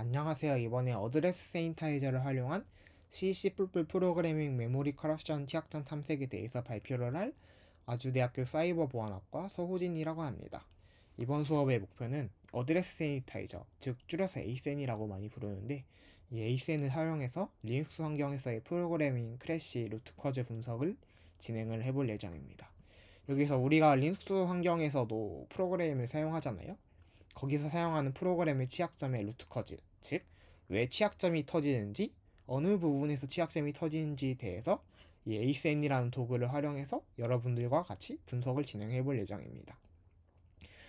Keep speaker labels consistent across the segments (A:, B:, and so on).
A: 안녕하세요. 이번에 어드레스 세인타이저를 활용한 CC++ 프로그래밍 메모리 커럽션 취약점 탐색에 대해서 발표를 할 아주대학교 사이버보안학과 서호진이라고 합니다. 이번 수업의 목표는 어드레스 세인타이저, 즉 줄여서 ASIN이라고 많이 부르는데 이 ASIN을 사용해서 리눅스 환경에서의 프로그래밍 크래시 루트 커즈 분석을 진행을 해볼 예정입니다. 여기서 우리가 리눅스 환경에서도 프로그램을 사용하잖아요. 거기서 사용하는 프로그램의 취약점의 루트 커즈, 즉, 왜 취약점이 터지는지, 어느 부분에서 취약점이 터지는지에 대해서 이 ASN이라는 도구를 활용해서 여러분들과 같이 분석을 진행해 볼 예정입니다.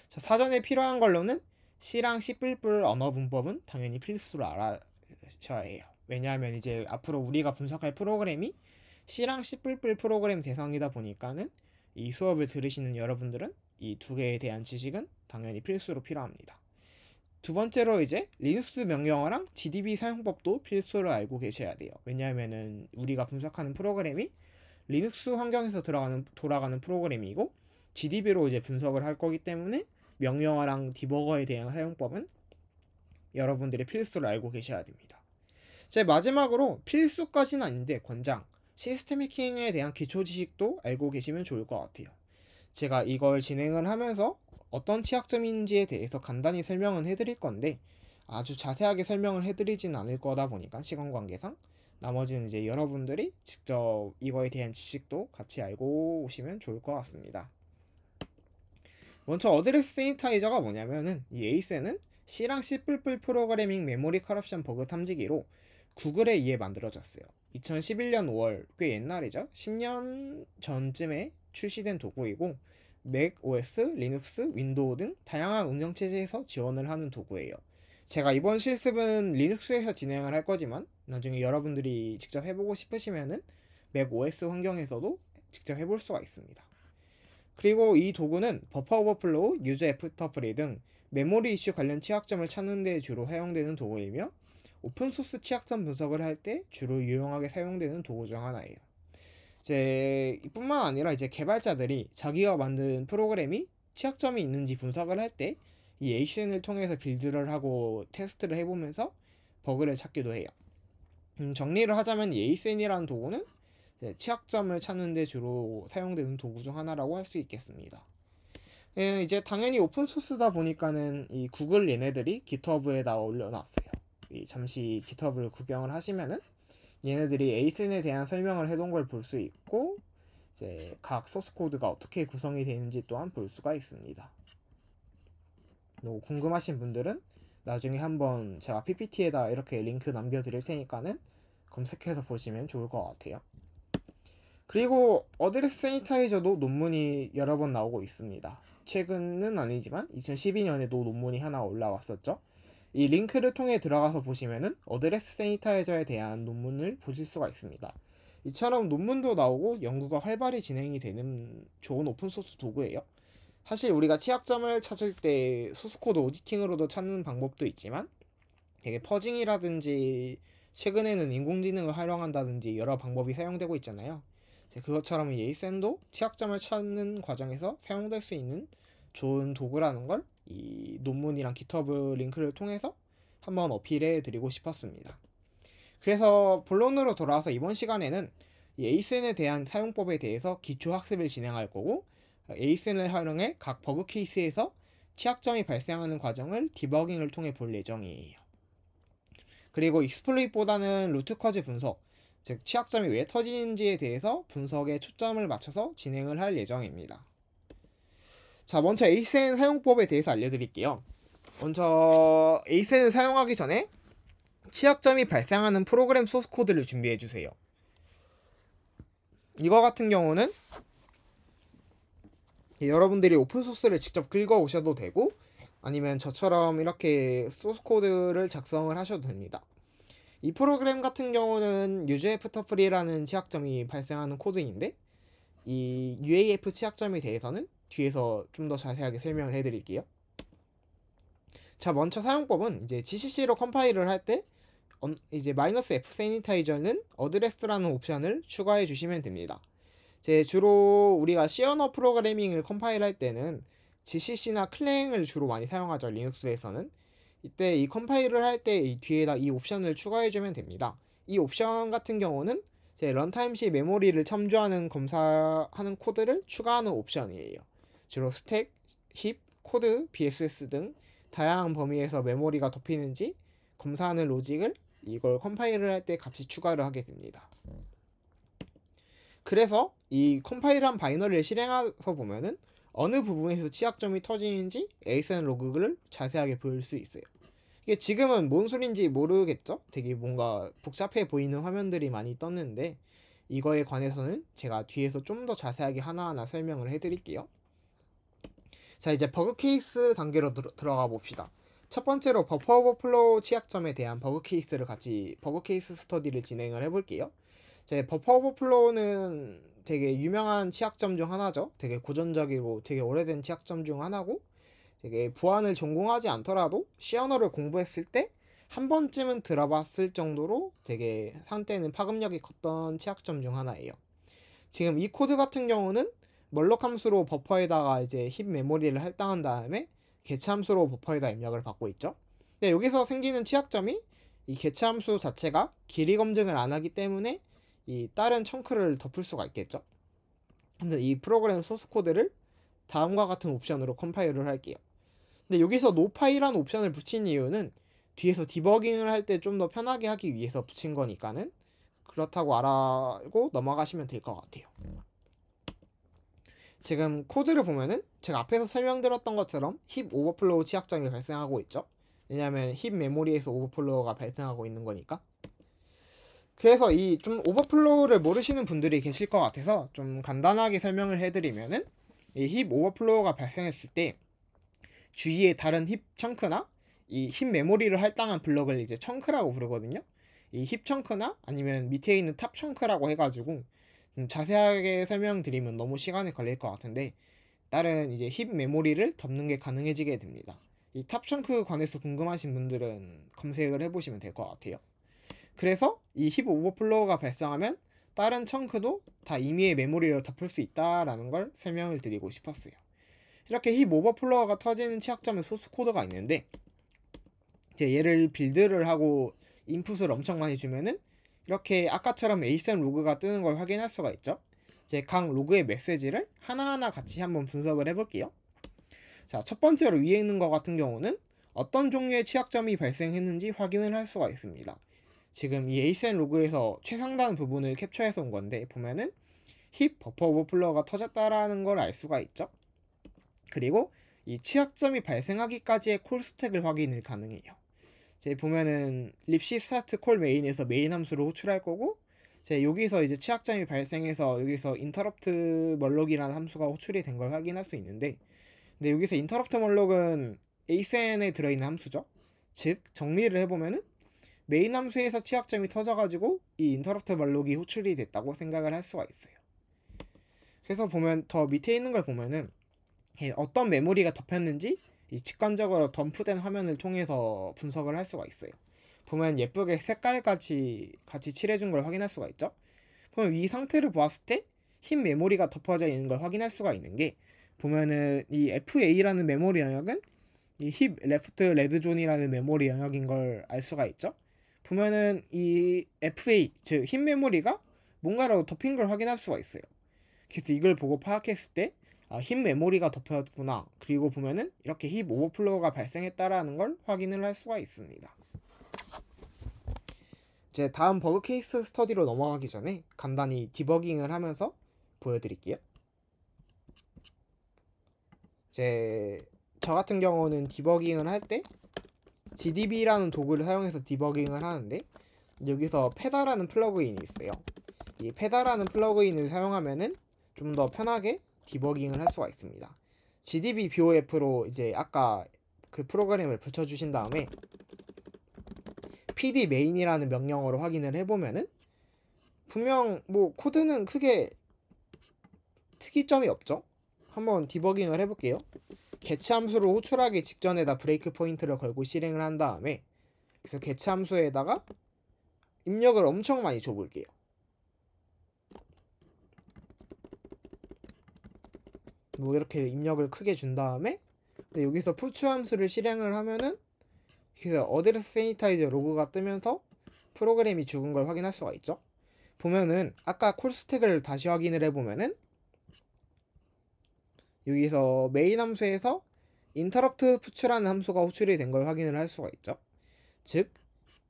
A: 자, 사전에 필요한 걸로는 C랑 C++ 언어 분법은 당연히 필수로 알아셔야 해요. 왜냐하면 이제 앞으로 우리가 분석할 프로그램이 C랑 C++ 프로그램 대상이다 보니까는 이 수업을 들으시는 여러분들은 이 두 개에 대한 지식은 당연히 필수로 필요합니다. 두 번째로 이제 리눅스 명령어랑 GDB 사용법도 필수로 알고 계셔야 돼요. 왜냐하면은 우리가 분석하는 프로그램이 리눅스 환경에서 들어가는 돌아가는 프로그램이고 GDB로 이제 분석을 할 거기 때문에 명령어랑 디버거에 대한 사용법은 여러분들이 필수로 알고 계셔야 됩니다. 제 마지막으로 필수까지는 아닌데 권장 시스템 해킹에 대한 기초 지식도 알고 계시면 좋을 것 같아요. 제가 이걸 진행을 하면서 어떤 취약점인지에 대해서 간단히 설명은 해드릴 건데 아주 자세하게 설명을 해드리진 않을 거다 보니까 시간 관계상 나머지는 이제 여러분들이 직접 이거에 대한 지식도 같이 알고 오시면 좋을 것 같습니다. 먼저 어드레스 세니타이저가 뭐냐면은 이 에이스는 C랑 C++ 프로그래밍 메모리 커럽션 버그 탐지기로 구글에 의해 만들어졌어요. 2011년 5월 꽤 옛날이죠. 10년 전쯤에 출시된 도구이고 맥 OS, 리눅스, 윈도우 등 다양한 운영체제에서 지원을 하는 도구예요. 제가 이번 실습은 리눅스에서 진행을 할 거지만 나중에 여러분들이 직접 해보고 싶으시면은 맥 OS 환경에서도 직접 해볼 수가 있습니다. 그리고 이 도구는 버퍼 오버플로우, 유저 애프터프리 등 메모리 이슈 관련 취약점을 찾는 데 주로 사용되는 도구이며 오픈소스 취약점 분석을 할 때 주로 유용하게 사용되는 도구 중 하나예요. 이제 뿐만 아니라 이제 개발자들이 자기가 만든 프로그램이 취약점이 있는지 분석을 할 때 이 ACN을 통해서 빌드를 하고 테스트를 해보면서 버그를 찾기도 해요. 음, 정리를 하자면 이 ACN이라는 도구는 취약점을 찾는데 주로 사용되는 도구 중 하나라고 할 수 있겠습니다. 예, 이제 당연히 오픈 소스다 보니까는 이 구글 얘네들이 GitHub에다 올려놨어요. 잠시 GitHub을 구경을 하시면은 얘네들이 에이튼에 대한 설명을 해놓은 걸볼 수 있고 이제 각 소스 코드가 어떻게 구성이 되는지 또한 볼 수가 있습니다. 또 궁금하신 분들은 나중에 한번 제가 PPT에다 이렇게 링크 남겨드릴 테니까는 검색해서 보시면 좋을 것 같아요. 그리고 어드레스 세니타이저도 논문이 여러 번 나오고 있습니다. 최근은 아니지만 2012년에도 논문이 하나 올라왔었죠. 이 링크를 통해 들어가서 보시면은 어드레스 세니타이저에 대한 논문을 보실 수가 있습니다. 이처럼 논문도 나오고 연구가 활발히 진행이 되는 좋은 오픈소스 도구예요. 사실 우리가 취약점을 찾을 때 소스코드 오디팅으로도 찾는 방법도 있지만 되게 퍼징이라든지 최근에는 인공지능을 활용한다든지 여러 방법이 사용되고 있잖아요. 그것처럼 예이센도 취약점을 찾는 과정에서 사용될 수 있는 좋은 도구라는 걸이 논문이랑 GitHub 링크를 통해서 한번 어필해 드리고 싶었습니다. 그래서 본론으로 돌아와서 이번 시간에는 이 ASN에 대한 사용법에 대해서 기초 학습을 진행할 거고 ASN을 활용해 각 버그 케이스에서 취약점이 발생하는 과정을 디버깅을 통해 볼 예정이에요. 그리고 익스플로잇보다는 루트커즈 분석, 즉 취약점이 왜 터지는지에 대해서 분석에 초점을 맞춰서 진행을 할 예정입니다. 자, 먼저 ASN 사용법에 대해서 알려드릴게요. 먼저 ASN을 사용하기 전에 취약점이 발생하는 프로그램 소스 코드를 준비해 주세요. 이거 같은 경우는 여러분들이 오픈 소스를 직접 긁어 오셔도 되고 아니면 저처럼 이렇게 소스 코드를 작성을 하셔도 됩니다. 이 프로그램 같은 경우는 UJF터프리라는 취약점이 발생하는 코드인데 이 UAF 취약점에 대해서는 뒤에서 좀 더 자세하게 설명을 해드릴게요. 자, 먼저 사용법은 이제 GCC로 컴파일을 할 때 이제 마이너스 F 세니타이저는 어드레스라는 옵션을 추가해 주시면 됩니다. 제 주로 우리가 C 언어 프로그래밍을 컴파일할 때는 GCC나 클랭을 주로 많이 사용하죠. 리눅스에서는 이때 이 컴파일을 할때이 뒤에다 이 옵션을 추가해 주면 됩니다. 이 옵션 같은 경우는 제 런타임 시 메모리를 참조하는 검사하는 코드를 추가하는 옵션이에요. 주로 스택, 힙, 코드, BSS 등 다양한 범위에서 메모리가 덮이는지 검사하는 로직을 이걸 컴파일을 할 때 같이 추가를 하게 됩니다. 그래서 이 컴파일한 바이너리를 실행해서 보면은 어느 부분에서 취약점이 터지는지 ASN 로그를 자세하게 볼 수 있어요. 이게 지금은 뭔 소린지 모르겠죠? 되게 뭔가 복잡해 보이는 화면들이 많이 떴는데 이거에 관해서는 제가 뒤에서 좀 더 자세하게 하나하나 설명을 해드릴게요. 자 이제 버그 케이스 단계로 들, 들어가 봅시다. 첫 번째로 버퍼 오버플로우 취약점에 대한 버그 케이스를 같이 버그 케이스 스터디를 진행을 해볼게요. 제 버퍼 오버플로우는 되게 유명한 취약점 중 하나죠. 되게 고전적이고 되게 오래된 취약점 중 하나고 되게 보안을 전공하지 않더라도 C 언어를 공부했을 때 한 번쯤은 들어봤을 정도로 되게 한때는 파급력이 컸던 취약점 중 하나예요. 지금 이 코드 같은 경우는 멀록 함수로 버퍼에다가 이제 힙 메모리를 할당한 다음에 개체 함수로 버퍼에다 입력을 받고 있죠. 근 여기서 생기는 취약점이 이 개체 함수 자체가 길이 검증을 안 하기 때문에 이 다른 청크를 덮을 수가 있겠죠. 근데 이 프로그램 소스 코드를 다음과 같은 옵션으로 컴파일을 할게요. 근데 여기서 노파이란 옵션을 붙인 이유는 뒤에서 디버깅을 할 때 좀 더 편하게 하기 위해서 붙인 거니까는 그렇다고 알고 넘어가시면 될 것 같아요. 지금 코드를 보면은 제가 앞에서 설명드렸던 것처럼 힙 오버플로우 취약점이 발생하고 있죠. 왜냐하면 힙 메모리에서 오버플로우가 발생하고 있는 거니까. 그래서 이 좀 오버플로우를 모르시는 분들이 계실 것 같아서 좀 간단하게 설명을 해드리면은 이 힙 오버플로우가 발생했을 때 주위에 다른 힙 청크나 이 힙 메모리를 할당한 블럭을 이제 청크라고 부르거든요. 이 힙 청크나 아니면 밑에 있는 탑 청크라고 해가지고 자세하게 설명드리면 너무 시간이 걸릴 것 같은데 다른 이제 힙 메모리를 덮는 게 가능해지게 됩니다. 이탑청크 관해서 궁금하신 분들은 검색을 해보시면 될 것 같아요. 그래서 이 힙 오버플로우가 발생하면 다른 청크도 다 임의의 메모리로 덮을 수 있다라는 걸 설명을 드리고 싶었어요. 이렇게 힙 오버플로우가 터지는 취약점의 소스 코드가 있는데 이제 얘를 빌드를 하고 인풋을 엄청 많이 주면은 이렇게 아까처럼 ASM 로그가 뜨는 걸 확인할 수가 있죠. 이제 각 로그의 메시지를 하나하나 같이 한번 분석을 해볼게요. 자, 첫 번째로 위에 있는 것 같은 경우는 어떤 종류의 취약점이 발생했는지 확인을 할 수가 있습니다. 지금 이 ASN 로그에서 최상단 부분을 캡처해서 온 건데 보면은 힙 버퍼 오버플러가 터졌다라는 걸 알 수가 있죠. 그리고 이 취약점이 발생하기까지의 콜 스택을 확인을 가능해요. 이제 보면은 립시 스타트 콜 메인에서 메인 함수로 호출할 거고 이제 여기서 이제 취약점이 발생해서 여기서 인터럽트 멀록이라는 함수가 호출이 된 걸 확인할 수 있는데 근데 여기서 인터럽트 멀록은 ASN에 들어있는 함수죠. 즉 정리를 해보면은 메인 함수에서 취약점이 터져가지고 이 인터럽트 멀록이 호출이 됐다고 생각을 할 수가 있어요. 그래서 보면 더 밑에 있는 걸 보면은 예, 어떤 메모리가 덮였는지 이 직관적으로 덤프된 화면을 통해서 분석을 할 수가 있어요. 보면 예쁘게 색깔까지 같이 칠해준 걸 확인할 수가 있죠. 보면 위 상태를 보았을 때흰 메모리가 덮어져 있는 걸 확인할 수가 있는 게 보면은 이 FA라는 메모리 영역은 이 힙 레프트 레드존이라는 메모리 영역인 걸 알 수가 있죠. 보면은 이 FA 즉흰 메모리가 뭔가로 덮인 걸 확인할 수가 있어요. 그래서 이걸 보고 파악했을 때 아, 힙 메모리가 덮였구나. 그리고 보면은 이렇게 힙 오버플로우가 발생했다라는 걸 확인을 할 수가 있습니다. 이제 다음 버그 케이스 스터디로 넘어가기 전에 간단히 디버깅을 하면서 보여드릴게요. 이제 저 같은 경우는 디버깅을 할 때 GDB라는 도구를 사용해서 디버깅을 하는데 여기서 페다라는 플러그인이 있어요. 이 페다라는 플러그인을 사용하면은 좀 더 편하게 디버깅을 할 수가 있습니다. GDB BOF로 이제 아까 그 프로그램을 붙여주신 다음에 PD m a i n 이라는 명령어로 확인을 해보면은 분명 뭐 코드는 크게 특이점이 없죠. 한번 디버깅을 해볼게요. 개체 함수를 호출하기 직전에다 브레이크 포인트를 걸고 실행을 한 다음에 그래서 개체 함수에다가 입력을 엄청 많이 줘볼게요. 뭐 이렇게 입력을 크게 준 다음에 여기서 푸추 함수를 실행을 하면은 그래서 어드레스 세니타이저 로그가 뜨면서 프로그램이 죽은 걸 확인할 수가 있죠. 보면은 아까 콜 스택을 다시 확인을 해보면은 여기서 메인 함수에서 인터럽트 푸추라는 함수가 호출이 된 걸 확인을 할 수가 있죠. 즉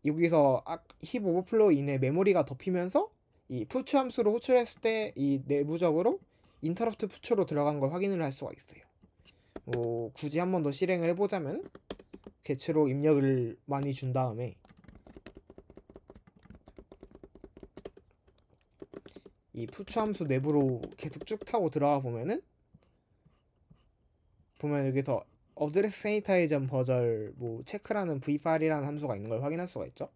A: 여기서 아, 힙 오버플로 인해 메모리가 덮이면서 이 푸츠 함수로 호출했을 때 이 내부적으로 인터럽트 푸처로 들어간 걸 확인을 할 수가 있어요. 뭐 굳이 한 번 더 실행을 해보자면 개체로 입력을 많이 준 다음에 이 푸처 함수 내부로 계속 쭉 타고 들어가 보면은 보면 여기서 어드레스 세니타이전 버절 뭐 체크라는 v 파일이라는 함수가 있는 걸 확인할 수가 있죠.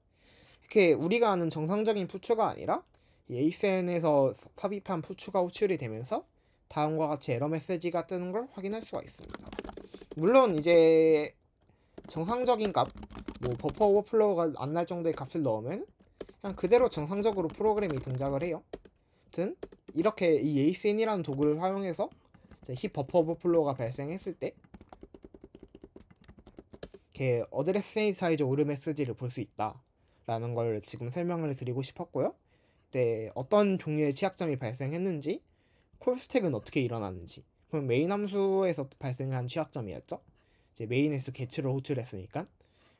A: 이렇게 우리가 아는 정상적인 푸처가 아니라 ASN에서 삽입한 푸처가 호출이 되면서 다음과 같이 에러 메시지가 뜨는 걸 확인할 수가 있습니다. 물론 이제 정상적인 값, 뭐 버퍼 오버플로우가 안 날 정도의 값을 넣으면 그냥 그대로 정상적으로 프로그램이 동작을 해요. 아무튼 이렇게 이 ACN이라는 도구를 사용해서 힙 버퍼 오버플로우가 발생했을 때 이렇게 어드레스 이사이즈 오류 메시지를 볼 수 있다 라는 걸 지금 설명을 드리고 싶었고요. 네, 어떤 종류의 취약점이 발생했는지 콜스택은 어떻게 일어나는지 그럼 메인 함수에서 발생한 취약점이었죠 이제 메인에서 개츠를 호출했으니까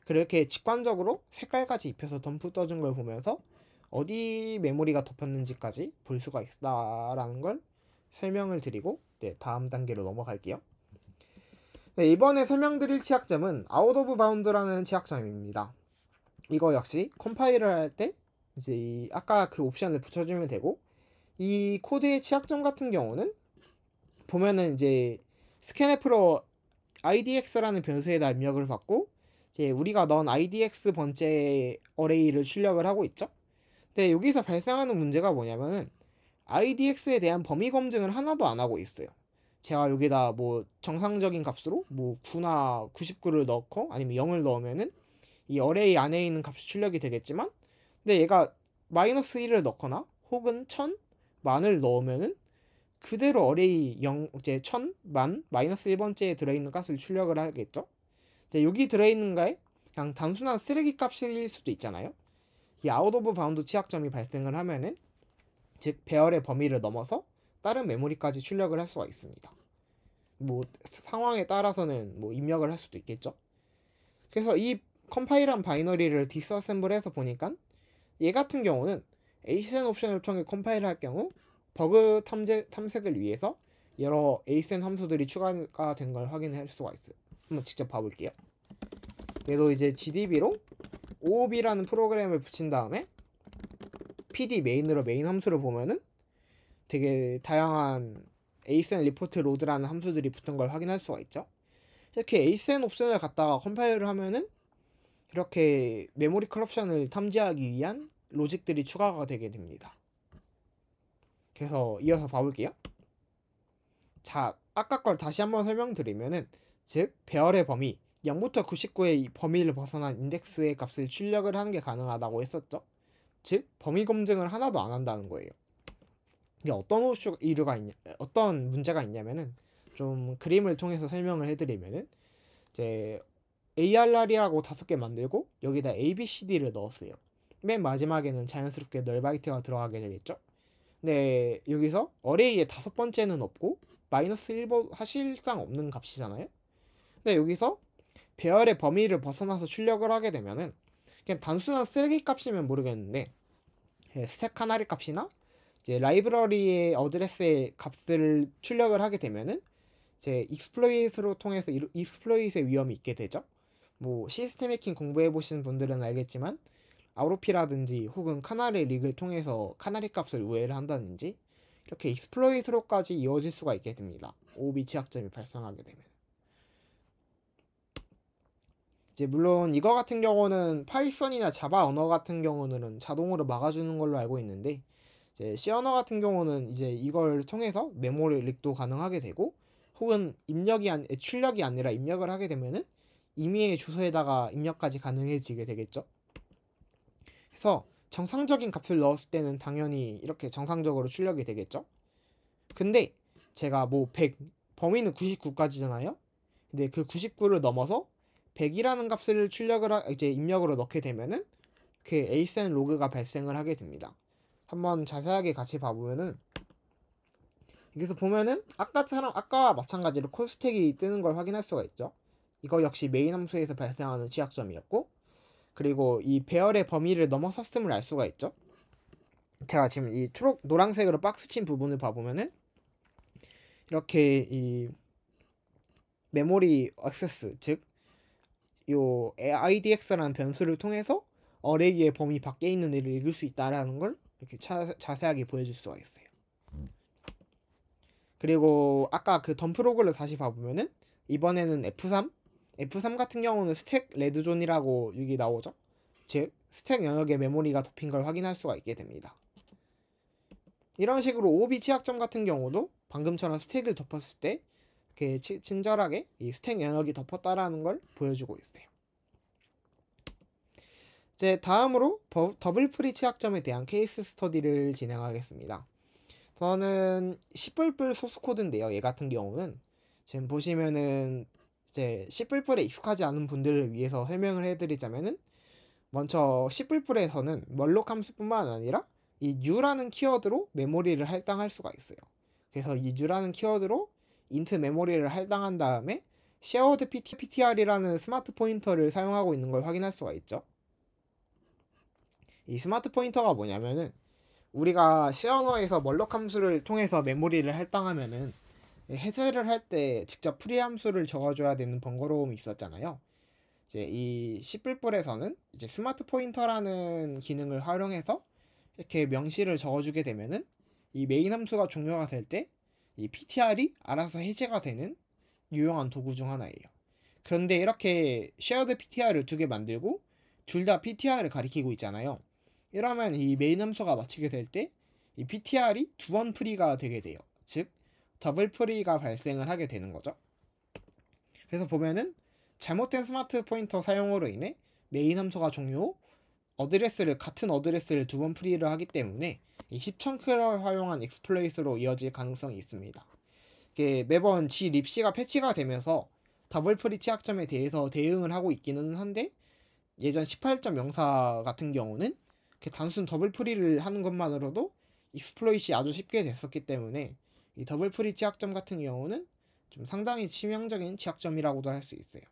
A: 그렇게 직관적으로 색깔까지 입혀서 덤프 떠준 걸 보면서 어디 메모리가 덮였는지까지 볼 수가 있다라는 걸 설명을 드리고 네, 다음 단계로 넘어갈게요. 네, 이번에 설명드릴 취약점은 아웃 오브 바운드라는 취약점입니다. 이거 역시 컴파일을 할때 이제 아까 그 옵션을 붙여주면 되고 이 코드의 취약점 같은 경우는 보면은 이제 스캔프로 idx라는 변수에다 입력을 받고 이제 우리가 넣은 idx 번째 어레이를 출력을 하고 있죠. 근데 여기서 발생하는 문제가 뭐냐면은 idx에 대한 범위 검증을 하나도 안 하고 있어요. 제가 여기다 뭐 정상적인 값으로 뭐 9나 99를 넣고 아니면 0을 넣으면은 이 어레이 안에 있는 값이 출력이 되겠지만 근데 얘가 마이너스 1을 넣거나 혹은 1000 만을 넣으면은 그대로 어레이 0, 이제 1000, 만, 마이너스 1번째에 들어있는 값을 출력을 하겠죠. 이 여기 들어있는 가에 그냥 단순한 쓰레기 값일 수도 있잖아요. 이 아웃 오브 바운드 취약점이 발생을 하면은 즉 배열의 범위를 넘어서 다른 메모리까지 출력을 할 수가 있습니다. 뭐 상황에 따라서는 뭐 입력을 할 수도 있겠죠. 그래서 이 컴파일한 바이너리를 디스어셈블해서 보니까 얘 같은 경우는 ASN 옵션을 통해 컴파일을 할 경우 버그 탐재, 탐색을 위해서 여러 ASN 함수들이 추가가 된 걸 확인할 수가 있어요. 한번 직접 봐볼게요. 얘도 이제 GDB로 OOB라는 프로그램을 붙인 다음에 PD 메인으로 메인 함수를 보면은 되게 다양한 ASN 리포트 로드라는 함수들이 붙은 걸 확인할 수가 있죠. 이렇게 ASN 옵션을 갖다가 컴파일을 하면은 이렇게 메모리 컬럽션을 탐지하기 위한 로직들이 추가가 되게 됩니다. 그래서 이어서 봐볼게요. 자, 아까 걸 다시 한번 설명드리면은 즉 배열의 범위 0부터 99의 범위를 벗어난 인덱스의 값을 출력을 하는 게 가능하다고 했었죠. 즉 범위 검증을 하나도 안 한다는 거예요. 이게 어떤 오슈 이유가 있냐, 어떤 문제가 있냐면은 좀 그림을 통해서 설명을 해드리면은 이제 ARR이라고 다섯 개 만들고 여기다 ABCD를 넣었어요. 맨 마지막에는 자연스럽게 널바이트가 들어가게 되겠죠. 네, 여기서 어레이의 다섯 번째는 없고 마이너스 1번 사실상 없는 값이잖아요. 근데 네, 여기서 배열의 범위를 벗어나서 출력을 하게 되면은 그냥 단순한 쓰레기 값이면 모르겠는데 예, 스택 카나리 값이나 이제 라이브러리의 어드레스의 값을 출력을 하게 되면은 이제 익스플로잇으로 통해서 익스플로잇의 위험이 있게 되죠. 뭐 시스템 해킹 공부해 보시는 분들은 알겠지만 아로피라든지 혹은 카나리 릭을 통해서 카나리 값을 우회를 한다든지 이렇게 익스플로이트로까지 이어질 수가 있게 됩니다. 오비치 학점이 발생하게 되면 이제 물론 이거 같은 경우는 파이썬이나 자바 언어 같은 경우는 자동으로 막아주는 걸로 알고 있는데 이제 C 언어 같은 경우는 이제 이걸 통해서 메모리 릭도 가능하게 되고 혹은 입력이 안 출력이 아니라 입력을 하게 되면은 임의의 주소에다가 입력까지 가능해지게 되겠죠. 그래서 정상적인 값을 넣었을 때는 당연히 이렇게 정상적으로 출력이 되겠죠. 근데 제가 뭐 100, 범위는 99까지잖아요. 근데 그 99를 넘어서 100이라는 값을 출력을 하, 이제 입력으로 넣게 되면은 그 ASN 로그가 발생을 하게 됩니다. 한번 자세하게 같이 봐보면은 여기서 보면은 아까처럼 아까와 마찬가지로 콜 스택이 뜨는 걸 확인할 수가 있죠. 이거 역시 메인 함수에서 발생하는 취약점이었고 그리고 이 배열의 범위를 넘어섰음을 알 수가 있죠. 제가 지금 이 초록 노란색으로 박스 친 부분을 봐보면은 이렇게 이 메모리 액세스 즉요 IDX라는 변수를 통해서 어레이의 범위 밖에 있는 일를 읽을 수 있다라는 걸 이렇게 차, 자세하게 보여줄 수가 있어요. 그리고 아까 그 덤프로그를 다시 봐보면은 이번에는 F3 F3 같은 경우는 스택 레드존이라고 여기 나오죠. 즉 스택 영역에 메모리가 덮인 걸 확인할 수가 있게 됩니다. 이런 식으로 OB 취약점 같은 경우도 방금처럼 스택을 덮었을 때 이렇게 친절하게 이 스택 영역이 덮었다라는 걸 보여주고 있어요. 이제 다음으로 더블 프리 취약점에 대한 케이스 스터디를 진행하겠습니다. 저는 10불불 소스 코드인데요. 얘 같은 경우는 지금 보시면은 이제 시뿔뿔에 익숙하지 않은 분들을 위해서 설명을 해드리자면은 먼저 시뿔뿔에서는 멀록 함수뿐만 아니라 이 u라는 키워드로 메모리를 할당할 수가 있어요. 그래서 이 u라는 키워드로 인트 메모리를 할당한 다음에 s h a 쉐어드 PTR이라는 p t 스마트 포인터를 사용하고 있는 걸 확인할 수가 있죠. 이 스마트 포인터가 뭐냐면은 우리가 쉐어너에서 멀록 함수를 통해서 메모리를 할당하면은 해설을 할때 직접 프리함수를 적어줘야 되는 번거로움이 있었잖아요. 이제 이 시뿔뿔에서는 이제 스마트 포인터라는 기능을 활용해서 이렇게 명시를 적어주게 되면은 이 메인 함수가 종료가 될 때 이 PTR이 알아서 해제가 되는 유용한 도구 중 하나예요. 그런데 이렇게 shared PTR을 두 개 만들고 둘 다 PTR을 가리키고 있잖아요. 이러면 이 메인 함수가 마치게 될 때 이 PTR이 두 번 프리가 되게 돼요. 즉 더블 프리가 발생을 하게 되는 거죠. 그래서 보면은 잘못된 스마트 포인터 사용으로 인해 메인 함수가 종료 어드레스를 같은 어드레스를 두 번 프리를 하기 때문에 이1 0천크0을 활용한 익스플로이스로 이어질 가능성이 있습니다. 이게 매번 G 립시가 패치가 되면서 더블 프리 취약점에 대해서 대응을 하고 있기는 한데 예전 18.04 같은 경우는 단순 더블 프리를 하는 것만으로도 익스플로이시 아주 쉽게 됐었기 때문에 이 더블 프리 지약점 같은 경우는 좀 상당히 치명적인 지약점이라고도 할 수 있어요.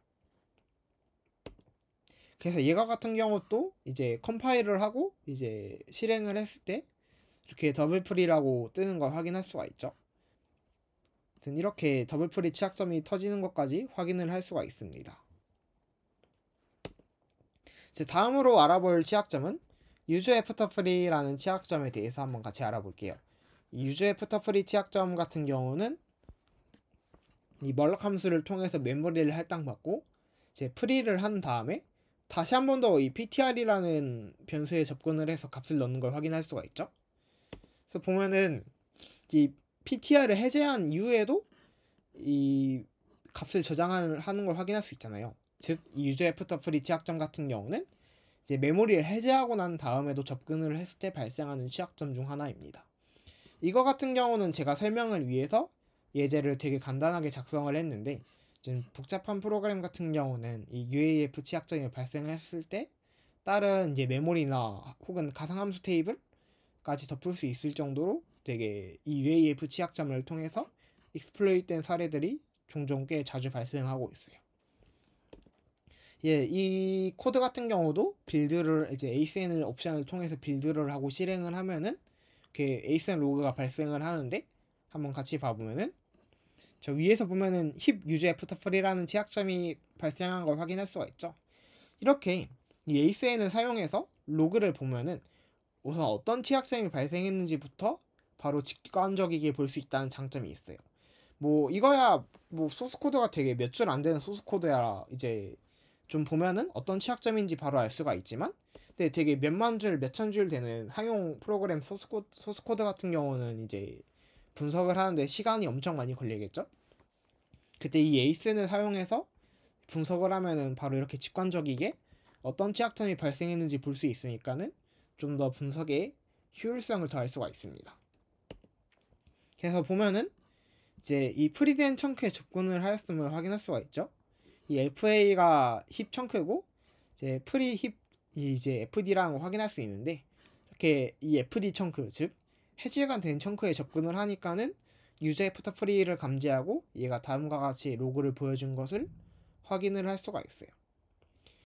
A: 그래서 얘가 같은 경우도 이제 컴파일을 하고 이제 실행을 했을 때 이렇게 더블 프리라고 뜨는 걸 확인할 수가 있죠. 아무튼 이렇게 더블 프리 취약점이 터지는 것까지 확인을 할 수가 있습니다. 이제 다음으로 알아볼 취약점은 유즈 애프터 프리라는 취약점에 대해서 한번 같이 알아볼게요. 유저의프터프리 취약점 같은 경우는 이 멀럭 함수를 통해서 메모리를 할당받고 이제 프리를 한 다음에 다시 한 번 더 이 ptr이라는 변수에 접근을 해서 값을 넣는 걸 확인할 수가 있죠. 그래서 보면은 이 ptr을 해제한 이후에도 이 값을 저장하는 걸 확인할 수 있잖아요. 즉 유저 의프터 프리 취약점 같은 경우는 이제 메모리를 해제하고 난 다음에도 접근을 했을 때 발생하는 취약점 중 하나입니다. 이거 같은 경우는 제가 설명을 위해서 예제를 되게 간단하게 작성을 했는데 지 복잡한 프로그램 같은 경우는 이 UAF 취약점이 발생했을 때 다른 이제 메모리나 혹은 가상함수 테이블까지 덮을 수 있을 정도로 되게 이 UAF 취약점을 통해서 익스플로이트된 사례들이 종종 꽤 자주 발생하고 있어요. 예, 이 코드 같은 경우도 빌드를 이제 a s n 옵션을 통해서 빌드를 하고 실행을 하면은 그 에이스 s 로그가 발생을 하는데 한번 같이 봐보면은 저 위에서 보면은 힙 유즈 애프터 프리라는 취약점이 발생한 걸 확인할 수가 있죠. 이렇게 이 ASN을 사용해서 로그를 보면은 우선 어떤 취약점이 발생했는지부터 바로 직관적이게 볼 수 있다는 장점이 있어요. 뭐 이거야 뭐 소스 코드가 되게 몇 줄 안 되는 소스 코드야 이제 좀 보면은 어떤 취약점인지 바로 알 수가 있지만 근데 되게 몇만 줄, 몇천 줄 되는 상용 프로그램 소스코드, 소스코드 같은 경우는 이제 분석을 하는데 시간이 엄청 많이 걸리겠죠? 그때 이 에이슨을 사용해서 분석을 하면은 바로 이렇게 직관적이게 어떤 취약점이 발생했는지 볼 수 있으니까는 좀 더 분석의 효율성을 더 할 수가 있습니다. 그래서 보면은 이제 이 프리덴 청크에 접근을 하였음을 확인할 수가 있죠. 이 FA가 힙 청크고 이제 프리 힙 이제 FD랑 확인할 수 있는데 이렇게 이 FD 청크 즉 해지가 된 청크에 접근을 하니까는 유저의 포트프리를 감지하고 얘가 다음과 같이 로그를 보여준 것을 확인을 할 수가 있어요.